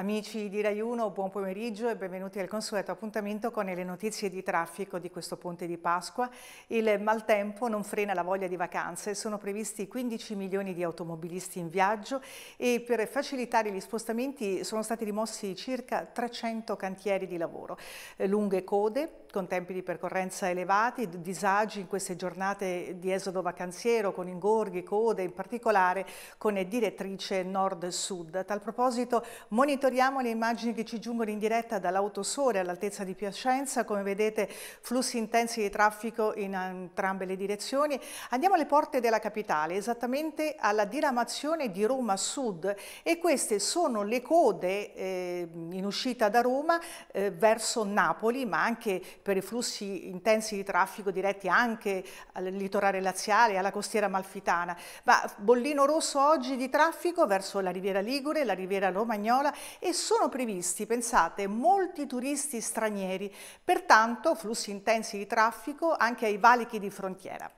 Amici di Rai 1, buon pomeriggio e benvenuti al consueto appuntamento con le notizie di traffico di questo ponte di Pasqua. Il maltempo non frena la voglia di vacanze, sono previsti 15 milioni di automobilisti in viaggio e per facilitare gli spostamenti sono stati rimossi circa 300 cantieri di lavoro. Lunghe code, con tempi di percorrenza elevati, disagi in queste giornate di esodo vacanziero con ingorghi, code, in particolare con direttrice nord-sud. A tal proposito, monitoriamo monitoriamo le immagini che ci giungono in diretta dall'autosore all'altezza di Piacenza, come vedete flussi intensi di traffico in entrambe le direzioni. Andiamo alle porte della capitale, esattamente alla diramazione di Roma Sud e queste sono le code eh, in uscita da Roma eh, verso Napoli, ma anche per i flussi intensi di traffico diretti anche al litorale laziale, alla costiera malfitana. Ma bollino rosso oggi di traffico verso la riviera Ligure, la riviera romagnola e sono previsti, pensate, molti turisti stranieri, pertanto flussi intensi di traffico anche ai valichi di frontiera.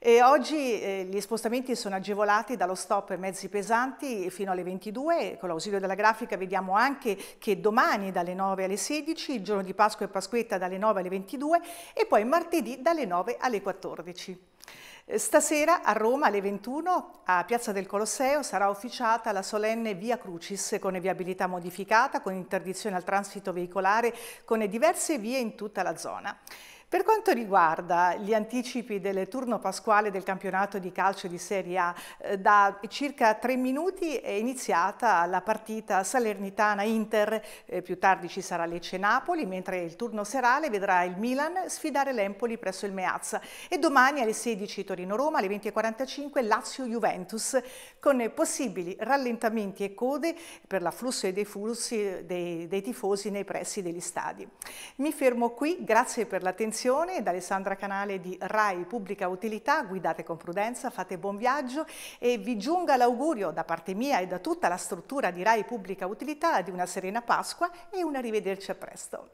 E oggi eh, gli spostamenti sono agevolati dallo stop mezzi pesanti fino alle 22, con l'ausilio della grafica vediamo anche che domani dalle 9 alle 16, il giorno di Pasqua e Pasquetta dalle 9 alle 22 e poi martedì dalle 9 alle 14. Eh, stasera a Roma alle 21 a Piazza del Colosseo sarà officiata la solenne Via Crucis con viabilità modificata, con interdizione al transito veicolare, con diverse vie in tutta la zona. Per quanto riguarda gli anticipi del turno pasquale del campionato di calcio di Serie A, eh, da circa tre minuti è iniziata la partita Salernitana-Inter, eh, più tardi ci sarà Lecce-Napoli, mentre il turno serale vedrà il Milan sfidare l'Empoli presso il Meazza e domani alle 16 Torino-Roma, alle 20.45 Lazio-Juventus, con possibili rallentamenti e code per l'afflusso e dei flussi dei, dei tifosi nei pressi degli stadi. Mi fermo qui, grazie per l'attenzione attenzione da Alessandra Canale di RAI Pubblica Utilità, guidate con prudenza, fate buon viaggio e vi giunga l'augurio da parte mia e da tutta la struttura di RAI Pubblica Utilità di una serena Pasqua e un arrivederci a presto.